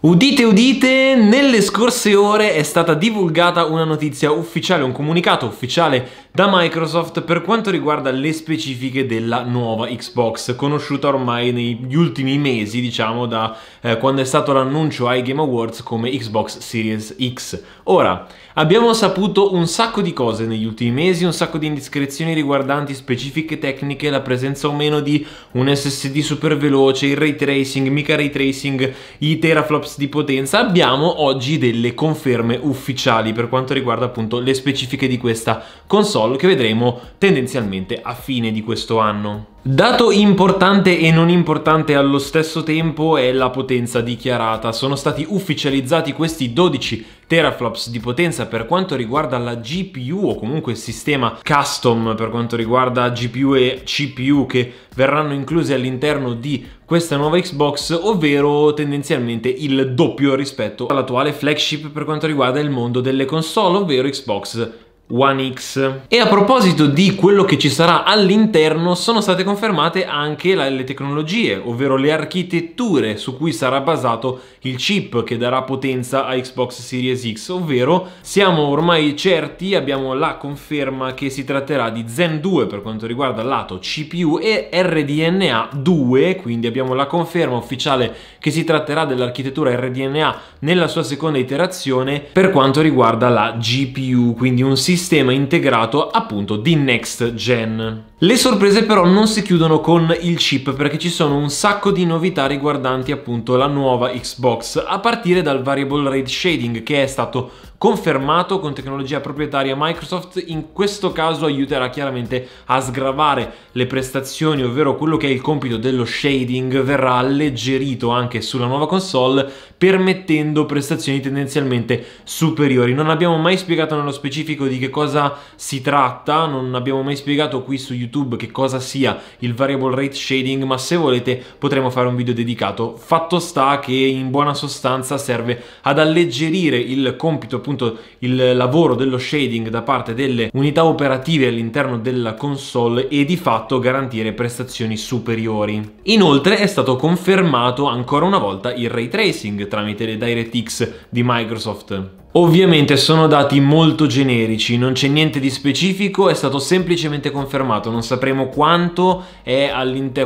Udite udite, nelle scorse ore è stata divulgata una notizia ufficiale, un comunicato ufficiale da Microsoft per quanto riguarda le specifiche della nuova Xbox, conosciuta ormai negli ultimi mesi, diciamo, da eh, quando è stato l'annuncio ai Game Awards come Xbox Series X. Ora, abbiamo saputo un sacco di cose negli ultimi mesi, un sacco di indiscrezioni riguardanti specifiche tecniche, la presenza o meno di un SSD super veloce, il ray tracing, mica ray tracing, i teraflops DevOps di potenza, abbiamo oggi delle conferme ufficiali per quanto riguarda appunto le specifiche di questa console che vedremo tendenzialmente a fine di questo anno. Dato importante e non importante allo stesso tempo è la potenza dichiarata. Sono stati ufficializzati questi 12 teraflops di potenza per quanto riguarda la GPU o comunque il sistema custom per quanto riguarda GPU e CPU che verranno inclusi all'interno di questa nuova Xbox, ovvero tendenzialmente il doppio rispetto all'attuale flagship per quanto riguarda il mondo delle console, ovvero Xbox One X. E a proposito di quello che ci sarà all'interno, sono state confermate anche le tecnologie, ovvero le architetture su cui sarà basato il chip che darà potenza a Xbox Series X, ovvero siamo ormai certi, abbiamo la conferma che si tratterà di Zen 2 per quanto riguarda lato CPU e RDNA 2, quindi abbiamo la conferma ufficiale che si tratterà dell'architettura RDNA nella sua seconda iterazione per quanto riguarda la GPU, quindi un sistema sistema integrato appunto di next gen. Le sorprese però non si chiudono con il chip perché ci sono un sacco di novità riguardanti appunto la nuova Xbox a partire dal variable rate shading che è stato confermato con tecnologia proprietaria Microsoft in questo caso aiuterà chiaramente a sgravare le prestazioni ovvero quello che è il compito dello shading verrà alleggerito anche sulla nuova console permettendo prestazioni tendenzialmente superiori non abbiamo mai spiegato nello specifico di che cosa si tratta non abbiamo mai spiegato qui su YouTube YouTube che cosa sia il variable rate shading, ma se volete potremo fare un video dedicato. Fatto sta che in buona sostanza serve ad alleggerire il compito, appunto il lavoro dello shading da parte delle unità operative all'interno della console e di fatto garantire prestazioni superiori. Inoltre è stato confermato ancora una volta il ray tracing tramite le DirectX di Microsoft. Ovviamente sono dati molto generici, non c'è niente di specifico, è stato semplicemente confermato, non sapremo quanto è,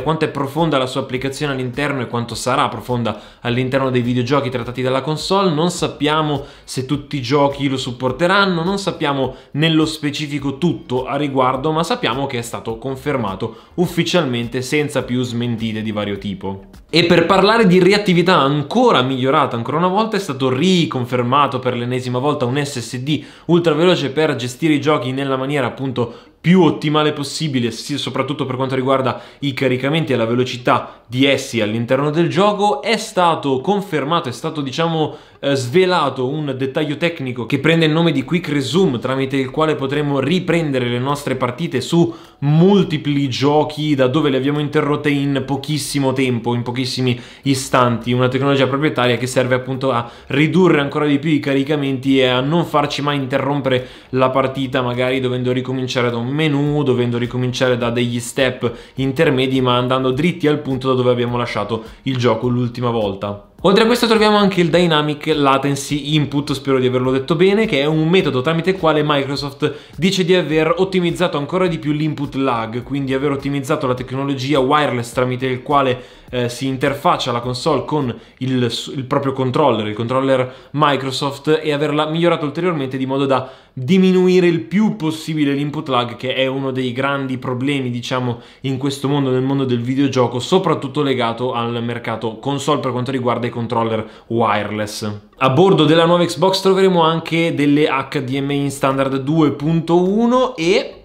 quanto è profonda la sua applicazione all'interno e quanto sarà profonda all'interno dei videogiochi trattati dalla console, non sappiamo se tutti i giochi lo supporteranno, non sappiamo nello specifico tutto a riguardo, ma sappiamo che è stato confermato ufficialmente senza più smentite di vario tipo. E per parlare di reattività ancora migliorata ancora una volta è stato riconfermato per l'ennesima volta un SSD ultraveloce per gestire i giochi nella maniera appunto più ottimale possibile, soprattutto per quanto riguarda i caricamenti e la velocità di essi all'interno del gioco, è stato confermato, è stato diciamo eh, svelato un dettaglio tecnico che prende il nome di Quick Resume, tramite il quale potremo riprendere le nostre partite su multipli giochi da dove le abbiamo interrotte in pochissimo tempo, in pochissimi istanti, una tecnologia proprietaria che serve appunto a ridurre ancora di più i caricamenti e a non farci mai interrompere la partita, magari dovendo ricominciare da un menu, dovendo ricominciare da degli step intermedi ma andando dritti al punto da dove abbiamo lasciato il gioco l'ultima volta. Oltre a questo troviamo anche il Dynamic Latency Input, spero di averlo detto bene, che è un metodo tramite il quale Microsoft dice di aver ottimizzato ancora di più l'input lag, quindi aver ottimizzato la tecnologia wireless tramite il quale eh, si interfaccia la console con il, il proprio controller, il controller Microsoft, e averla migliorata ulteriormente di modo da diminuire il più possibile l'input lag, che è uno dei grandi problemi, diciamo, in questo mondo, nel mondo del videogioco, soprattutto legato al mercato console per quanto riguarda i controller wireless. A bordo della nuova Xbox troveremo anche delle HDMI in standard 2.1 e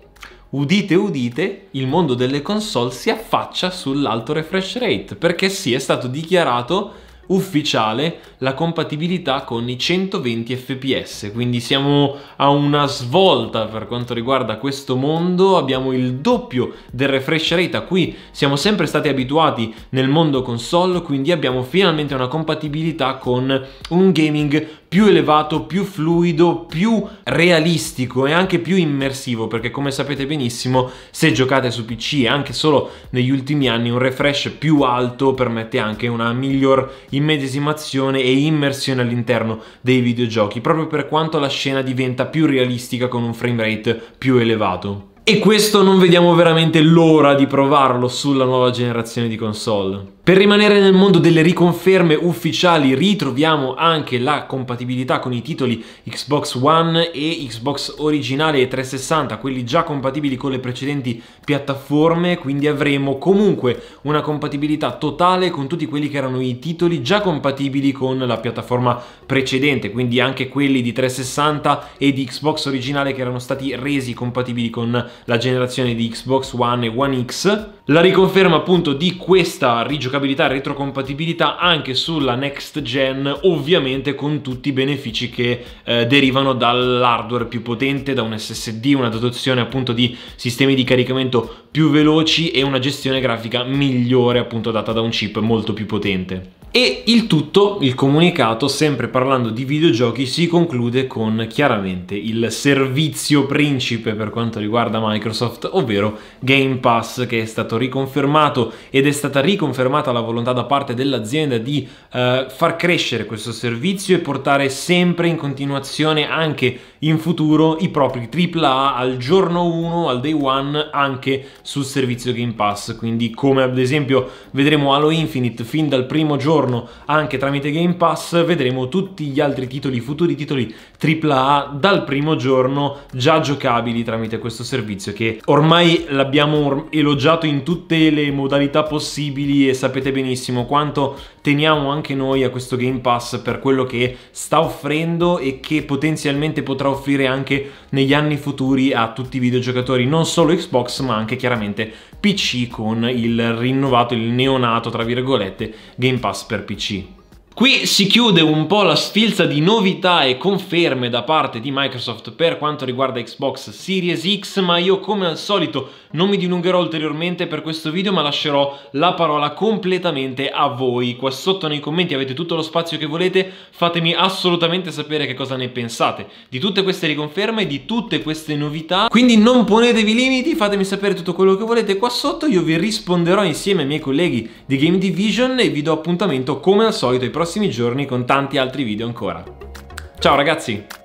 udite udite, il mondo delle console si affaccia sull'alto refresh rate, perché sì, è stato dichiarato ufficiale la compatibilità con i 120 fps, quindi siamo a una svolta per quanto riguarda questo mondo, abbiamo il doppio del refresh rate a cui siamo sempre stati abituati nel mondo console, quindi abbiamo finalmente una compatibilità con un gaming più elevato, più fluido, più realistico e anche più immersivo perché come sapete benissimo se giocate su PC e anche solo negli ultimi anni un refresh più alto permette anche una miglior immedesimazione e immersione all'interno dei videogiochi proprio per quanto la scena diventa più realistica con un frame rate più elevato. E questo non vediamo veramente l'ora di provarlo sulla nuova generazione di console. Per rimanere nel mondo delle riconferme ufficiali ritroviamo anche la compatibilità con i titoli Xbox One e Xbox originale e 360, quelli già compatibili con le precedenti piattaforme, quindi avremo comunque una compatibilità totale con tutti quelli che erano i titoli già compatibili con la piattaforma precedente, quindi anche quelli di 360 e di Xbox originale che erano stati resi compatibili con la generazione di Xbox One e One X. La riconferma appunto di questa rigiocabilità giocabilità e retrocompatibilità anche sulla next gen, ovviamente con tutti i benefici che eh, derivano dall'hardware più potente, da un SSD, una dotazione appunto di sistemi di caricamento più veloci e una gestione grafica migliore appunto data da un chip molto più potente. E il tutto, il comunicato, sempre parlando di videogiochi, si conclude con chiaramente il servizio principe per quanto riguarda Microsoft, ovvero Game Pass, che è stato riconfermato ed è stata riconfermata la volontà da parte dell'azienda di eh, far crescere questo servizio e portare sempre in continuazione anche in futuro i propri AAA al giorno 1, al day 1, anche sul servizio Game Pass. Quindi come ad esempio vedremo Halo Infinite fin dal primo giorno anche tramite Game Pass, vedremo tutti gli altri titoli, futuri titoli AAA dal primo giorno già giocabili tramite questo servizio che ormai l'abbiamo elogiato in tutte le modalità possibili e sapete benissimo quanto teniamo anche noi a questo Game Pass per quello che sta offrendo e che potenzialmente potrà offrire anche negli anni futuri a tutti i videogiocatori, non solo Xbox ma anche chiaramente PC con il rinnovato, il neonato tra virgolette Game Pass per PC. Qui si chiude un po' la sfilza di novità e conferme da parte di Microsoft per quanto riguarda Xbox Series X, ma io come al solito non mi dilungherò ulteriormente per questo video, ma lascerò la parola completamente a voi. Qua sotto nei commenti avete tutto lo spazio che volete, fatemi assolutamente sapere che cosa ne pensate di tutte queste riconferme, di tutte queste novità. Quindi non ponetevi limiti, fatemi sapere tutto quello che volete qua sotto, io vi risponderò insieme ai miei colleghi di Game Division e vi do appuntamento come al solito ai prossimi prossimi giorni con tanti altri video ancora. Ciao ragazzi!